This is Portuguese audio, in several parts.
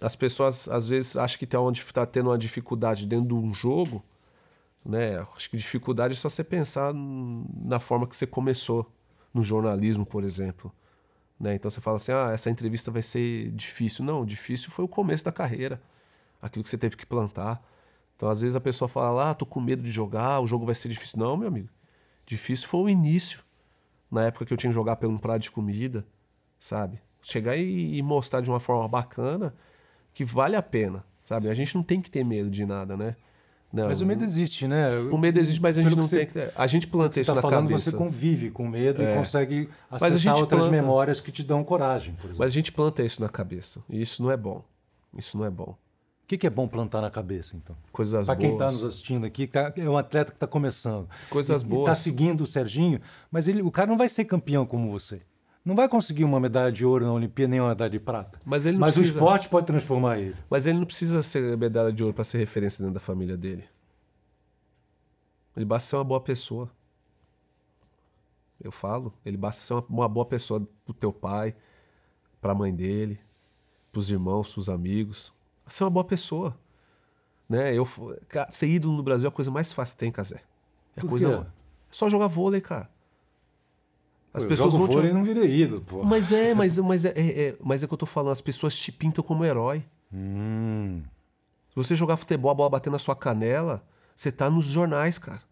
as pessoas às vezes acham que tem tá onde está tendo uma dificuldade dentro de um jogo, né? Acho que dificuldade é só você pensar na forma que você começou no jornalismo, por exemplo. Né? Então você fala assim, ah, essa entrevista vai ser difícil. Não, difícil foi o começo da carreira, aquilo que você teve que plantar. Então às vezes a pessoa fala, ah, tô com medo de jogar, o jogo vai ser difícil. Não, meu amigo, difícil foi o início. Na época que eu tinha que jogar pelo um prato de comida, sabe? Chegar e mostrar de uma forma bacana que vale a pena, sabe? A gente não tem que ter medo de nada, né? Não, mas o medo existe, né? O medo existe, mas a gente não você, tem que. A gente planta você isso tá na falando, cabeça. Você convive com medo é. e consegue acessar outras planta. memórias que te dão coragem. Mas a gente planta isso na cabeça. E isso não é bom. Isso não é bom. O que, que é bom plantar na cabeça, então? Coisas pra tá boas. Para quem está nos assistindo aqui, tá, é um atleta que está começando. Coisas e, tá boas. Está seguindo o Serginho, mas ele, o cara não vai ser campeão como você não vai conseguir uma medalha de ouro na Olimpíada nem uma medalha de prata. Mas, ele Mas precisa... o esporte pode transformar ele. Mas ele não precisa ser medalha de ouro para ser referência dentro da família dele. Ele basta ser uma boa pessoa. Eu falo, ele basta ser uma, uma boa pessoa pro teu pai, pra mãe dele, pros irmãos, pros amigos. Ser uma boa pessoa. Né? Eu, ser ídolo no Brasil é a coisa mais fácil que tem, Casé. É coisa. É só jogar vôlei, cara. As eu pessoas vão te... não virei ídolo, pô. Mas é, mas, mas é, é, é, mas é que eu tô falando, as pessoas te pintam como herói. Hum. Se você jogar futebol, a bola bater na sua canela, você tá nos jornais, cara.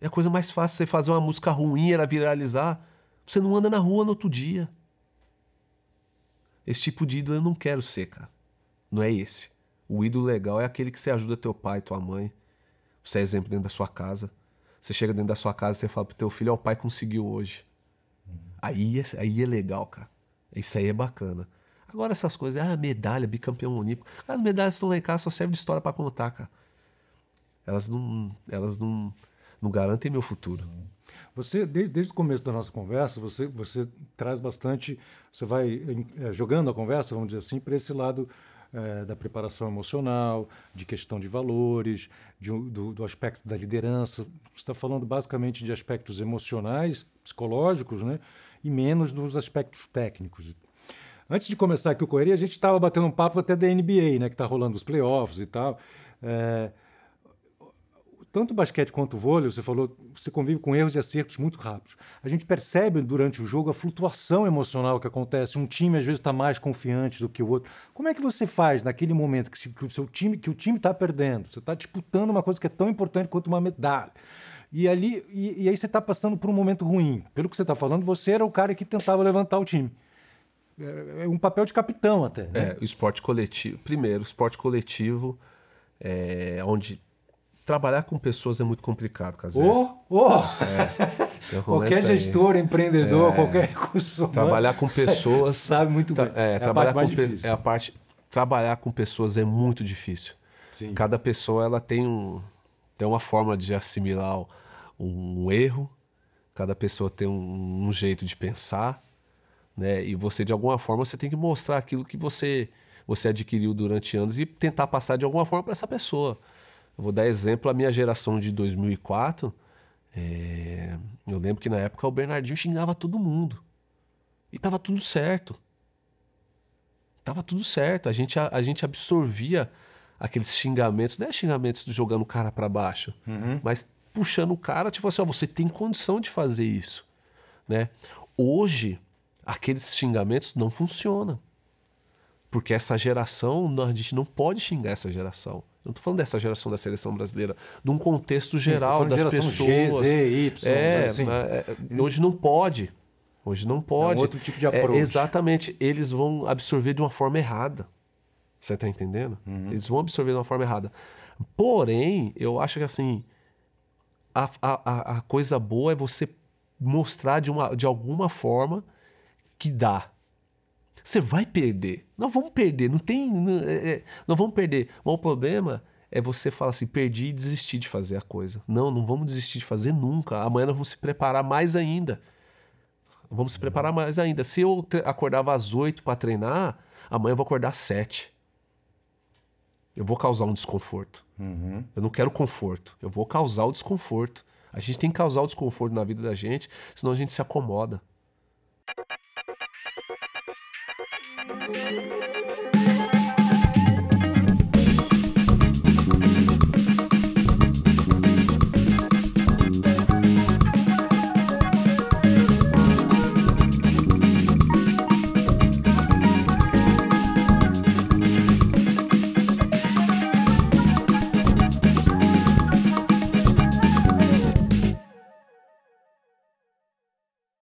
É a coisa mais fácil você fazer uma música ruim, ela viralizar. Você não anda na rua no outro dia. Esse tipo de ídolo eu não quero ser, cara. Não é esse. O ídolo legal é aquele que você ajuda teu pai, tua mãe. Você é exemplo dentro da sua casa. Você chega dentro da sua casa e você fala pro teu filho, ó, oh, o pai conseguiu hoje. Uhum. Aí, é, aí é legal, cara. Isso aí é bacana. Agora essas coisas, ah, medalha, bicampeão olímpico. As medalhas estão lá em casa, só servem de história para contar, cara. Elas não, elas não, não garantem meu futuro. Você, desde, desde o começo da nossa conversa, você, você traz bastante, você vai é, jogando a conversa, vamos dizer assim, para esse lado é, da preparação emocional, de questão de valores, de, do, do, aspecto da liderança. está falando basicamente de aspectos emocionais, psicológicos, né? e menos dos aspectos técnicos. Antes de começar aqui o Correria, a gente estava batendo um papo até da NBA, né? que está rolando os playoffs e tal. É, tanto o basquete quanto o vôlei, você falou, você convive com erros e acertos muito rápidos. A gente percebe durante o jogo a flutuação emocional que acontece. Um time às vezes está mais confiante do que o outro. Como é que você faz naquele momento que, se, que o seu time, que o time está perdendo, você está disputando uma coisa que é tão importante quanto uma medalha? E ali, e, e aí você está passando por um momento ruim. Pelo que você está falando, você era o cara que tentava levantar o time é, é um papel de capitão até. Né? É, o esporte coletivo. Primeiro, o esporte coletivo, é, onde trabalhar com pessoas é muito complicado, Casé. Oh, oh. É, qualquer gestor, aí. empreendedor, é, qualquer recurso humano, Trabalhar com pessoas... sabe muito bem. É, é trabalhar a parte com É a parte... Trabalhar com pessoas é muito difícil. Sim. Cada pessoa ela tem, um, tem uma forma de assimilar um, um erro, cada pessoa tem um, um jeito de pensar, né? E você, de alguma forma, você tem que mostrar aquilo que você, você adquiriu durante anos e tentar passar de alguma forma para essa pessoa. Eu vou dar exemplo a minha geração de 2004. É, eu lembro que na época o Bernardinho xingava todo mundo. E tava tudo certo. Tava tudo certo. A gente, a, a gente absorvia aqueles xingamentos, não é xingamentos do jogando o cara para baixo, uhum. mas puxando o cara, tipo assim, ó, você tem condição de fazer isso, né? Hoje, aqueles xingamentos não funcionam. Porque essa geração, a gente não pode xingar essa geração. Não estou falando dessa geração da seleção brasileira, de um contexto geral das pessoas. G, Z, Y, é, assim. É, hoje não pode. Hoje não pode. É um outro tipo de É, exatamente. Eles vão absorver de uma forma errada. Você está entendendo? Uhum. Eles vão absorver de uma forma errada. Porém, eu acho que assim, a, a, a coisa boa é você mostrar de, uma, de alguma forma que dá. Você vai perder. Nós vamos perder. Não tem. Não, é, é vamos perder. Mas o problema é você falar assim: perdi e desistir de fazer a coisa. Não, não vamos desistir de fazer nunca. Amanhã nós vamos se preparar mais ainda. Vamos se preparar mais ainda. Se eu acordava às oito para treinar, amanhã eu vou acordar às sete. Eu vou causar um desconforto. Uhum. Eu não quero conforto. Eu vou causar o desconforto. A gente tem que causar o desconforto na vida da gente, senão a gente se acomoda.